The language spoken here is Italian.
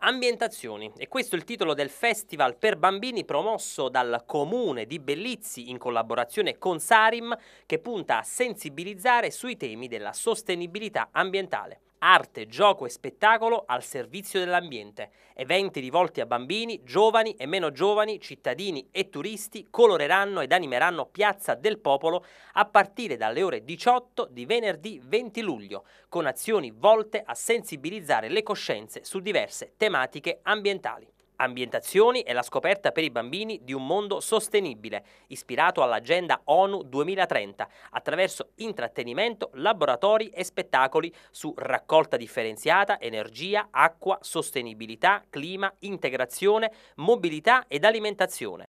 Ambientazioni, e questo è il titolo del festival per bambini promosso dal comune di Bellizzi in collaborazione con Sarim che punta a sensibilizzare sui temi della sostenibilità ambientale arte, gioco e spettacolo al servizio dell'ambiente, eventi rivolti a bambini, giovani e meno giovani, cittadini e turisti coloreranno ed animeranno Piazza del Popolo a partire dalle ore 18 di venerdì 20 luglio, con azioni volte a sensibilizzare le coscienze su diverse tematiche ambientali. Ambientazioni e la scoperta per i bambini di un mondo sostenibile, ispirato all'agenda ONU 2030, attraverso intrattenimento, laboratori e spettacoli su raccolta differenziata, energia, acqua, sostenibilità, clima, integrazione, mobilità ed alimentazione.